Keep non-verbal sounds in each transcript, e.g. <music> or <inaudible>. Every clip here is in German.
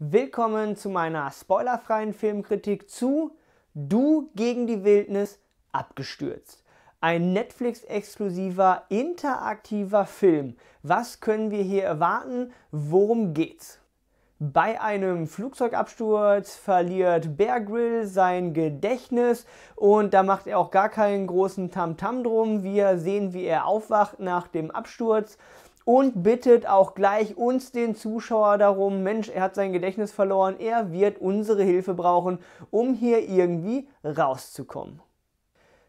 Willkommen zu meiner spoilerfreien Filmkritik zu Du gegen die Wildnis abgestürzt. Ein Netflix-exklusiver, interaktiver Film. Was können wir hier erwarten? Worum geht's? Bei einem Flugzeugabsturz verliert Bear Grill sein Gedächtnis und da macht er auch gar keinen großen Tamtam -Tam drum. Wir sehen, wie er aufwacht nach dem Absturz und bittet auch gleich uns, den Zuschauer, darum, Mensch, er hat sein Gedächtnis verloren, er wird unsere Hilfe brauchen, um hier irgendwie rauszukommen.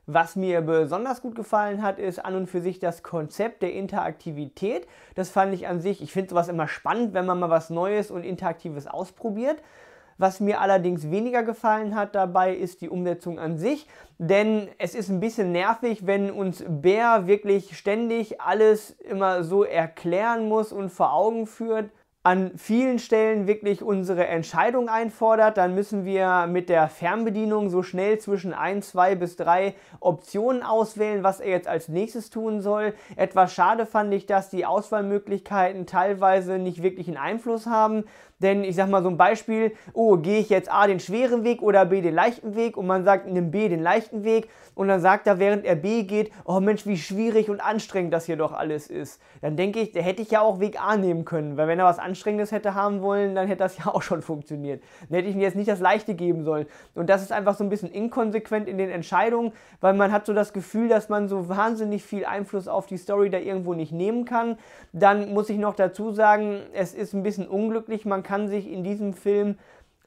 Was mir besonders gut gefallen hat, ist an und für sich das Konzept der Interaktivität. Das fand ich an sich, ich finde sowas immer spannend, wenn man mal was Neues und Interaktives ausprobiert. Was mir allerdings weniger gefallen hat dabei, ist die Umsetzung an sich, denn es ist ein bisschen nervig, wenn uns Bär wirklich ständig alles immer so erklären muss und vor Augen führt, an vielen Stellen wirklich unsere Entscheidung einfordert, dann müssen wir mit der Fernbedienung so schnell zwischen ein, zwei bis drei Optionen auswählen, was er jetzt als nächstes tun soll. Etwas schade fand ich, dass die Auswahlmöglichkeiten teilweise nicht wirklich einen Einfluss haben, denn ich sag mal so ein Beispiel, oh, gehe ich jetzt A den schweren Weg oder B den leichten Weg und man sagt, nimm B den leichten Weg und dann sagt er, während er B geht, oh Mensch, wie schwierig und anstrengend das hier doch alles ist. Dann denke ich, da hätte ich ja auch Weg A nehmen können, weil wenn er was anstrengt, Anstrengendes hätte haben wollen, dann hätte das ja <laughs> auch schon funktioniert. Dann hätte ich mir jetzt nicht das Leichte geben sollen. Und das ist einfach so ein bisschen inkonsequent in den Entscheidungen, weil man hat so das Gefühl, dass man so wahnsinnig viel Einfluss auf die Story da irgendwo nicht nehmen kann. Dann muss ich noch dazu sagen, es ist ein bisschen unglücklich. Man kann sich in diesem Film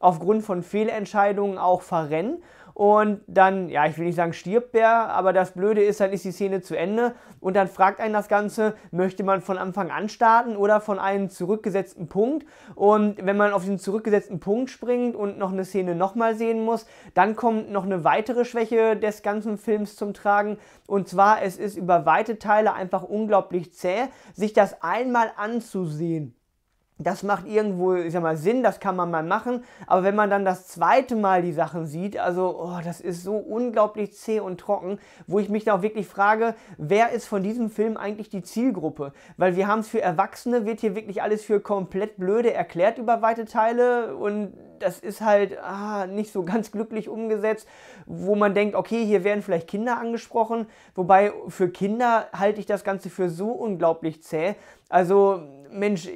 aufgrund von Fehlentscheidungen auch verrennen. Und dann, ja, ich will nicht sagen stirbt der, aber das Blöde ist, dann halt, ist die Szene zu Ende und dann fragt einen das Ganze, möchte man von Anfang an starten oder von einem zurückgesetzten Punkt? Und wenn man auf den zurückgesetzten Punkt springt und noch eine Szene nochmal sehen muss, dann kommt noch eine weitere Schwäche des ganzen Films zum Tragen. Und zwar, es ist über weite Teile einfach unglaublich zäh, sich das einmal anzusehen das macht irgendwo, ich sag mal, Sinn, das kann man mal machen. Aber wenn man dann das zweite Mal die Sachen sieht, also, oh, das ist so unglaublich zäh und trocken, wo ich mich da auch wirklich frage, wer ist von diesem Film eigentlich die Zielgruppe? Weil wir haben es für Erwachsene, wird hier wirklich alles für komplett blöde erklärt über weite Teile und das ist halt ah, nicht so <laughs> ganz glücklich umgesetzt, wo man denkt, okay, hier werden vielleicht Kinder angesprochen, wobei für Kinder halte ich das Ganze für so unglaublich zäh. Also, Mensch,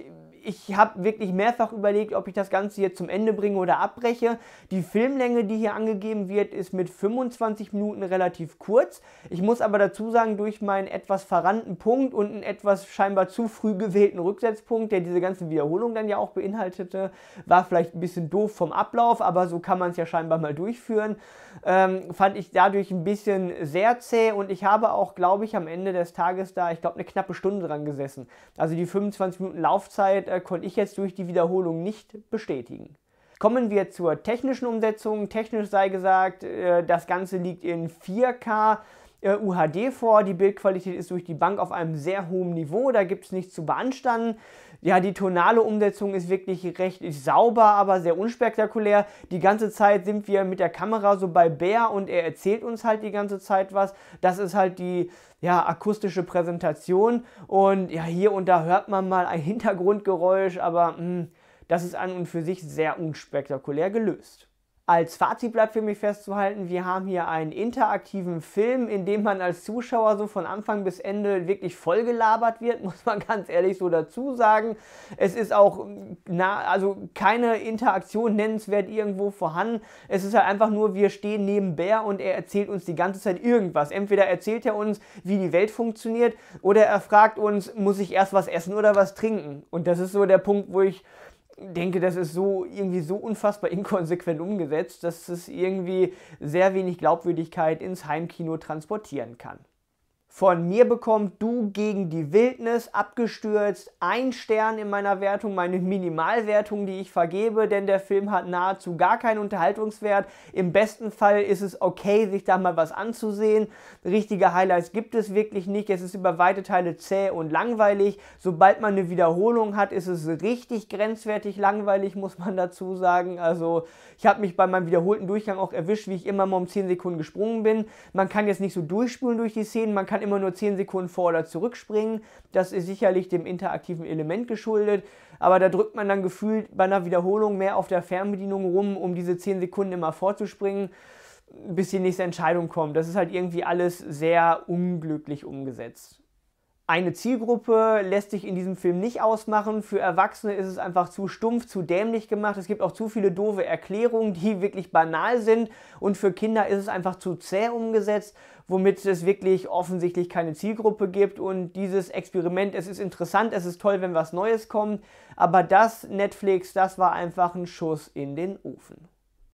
ich habe wirklich mehrfach überlegt, ob ich das Ganze jetzt zum Ende bringe oder abbreche. Die Filmlänge, die hier angegeben wird, ist mit 25 Minuten relativ kurz. Ich muss aber dazu sagen, durch meinen etwas verrannten Punkt und einen etwas scheinbar zu früh gewählten Rücksetzpunkt, der diese ganze Wiederholung dann ja auch beinhaltete, war vielleicht ein bisschen doof vom Ablauf, aber so kann man es ja scheinbar mal durchführen. Ähm, fand ich dadurch ein bisschen sehr zäh und ich habe auch, glaube ich, am Ende des Tages da, ich glaube, eine knappe Stunde dran gesessen. Also die 25 Minuten Laufzeit äh, konnte ich jetzt durch die Wiederholung nicht bestätigen. Kommen wir zur technischen Umsetzung. Technisch sei gesagt, äh, das Ganze liegt in 4K. Äh, UHD vor. Die Bildqualität ist durch die Bank auf einem sehr hohen Niveau, da gibt es nichts zu beanstanden. Ja, die tonale Umsetzung ist wirklich recht sauber, aber sehr unspektakulär. Die ganze Zeit sind wir mit der Kamera so bei Bär und er erzählt uns halt die ganze Zeit was. Das ist halt die ja, akustische Präsentation. Und ja, hier und da hört man mal ein Hintergrundgeräusch, aber mh, hm, das ist an und für sich sehr unspektakulär gelöst. Als Fazit bleibt für mich festzuhalten, wir haben hier einen interaktiven Film, in dem man als Zuschauer so von Anfang bis Ende wirklich vollgelabert wird, <laughs> muss man ganz ehrlich so dazu sagen. Es ist auch hm, na, also keine Interaktion nennenswert irgendwo vorhanden. Es ist halt einfach nur, wir stehen neben Bär und er erzählt uns die ganze Zeit irgendwas. Entweder erzählt er uns, wie die Welt funktioniert, oder er fragt uns, muss ich erst was essen oder was trinken? Und das ist so der Punkt, wo ich denke, das ist so irgendwie so unfassbar inkonsequent umgesetzt, dass es irgendwie sehr wenig Glaubwürdigkeit ins Heimkino transportieren kann. Von mir bekommt du gegen die Wildnis abgestürzt ein Stern in meiner Wertung, meine Minimalwertung, die ich vergebe, denn der Film hat nahezu gar keinen Unterhaltungswert. Im besten Fall ist es okay, sich da mal was anzusehen. Richtige Highlights gibt es wirklich nicht. Es ist über weite Teile zäh und langweilig. Sobald man eine Wiederholung hat, ist es richtig grenzwertig langweilig, muss man dazu sagen. Also ich habe mich bei meinem wiederholten Durchgang auch erwischt, wie ich immer mal um 10 Sekunden gesprungen bin. Man kann jetzt nicht so durchspulen durch die Szenen, man kann immer nur 10 Sekunden vor- oder zurückspringen. Das ist sicherlich dem interaktiven Element geschuldet. Aber da drückt man dann gefühlt bei einer Wiederholung mehr auf der Fernbedienung rum, um diese 10 Sekunden immer vorzuspringen, bis die nächste Entscheidung kommt. Das ist halt irgendwie alles sehr unglücklich umgesetzt. Eine Zielgruppe lässt sich in diesem Film nicht ausmachen. Für Erwachsene ist es einfach zu stumpf, zu dämlich gemacht. Es gibt auch zu viele doofe Erklärungen, die <laughs> wirklich banal sind. Und für Kinder ist es einfach zu zäh umgesetzt, womit es wirklich offensichtlich keine Zielgruppe gibt. Und dieses Experiment, es ist interessant, es ist toll, wenn was Neues kommt. Aber das Netflix, das war einfach ein Schuss in den Ofen.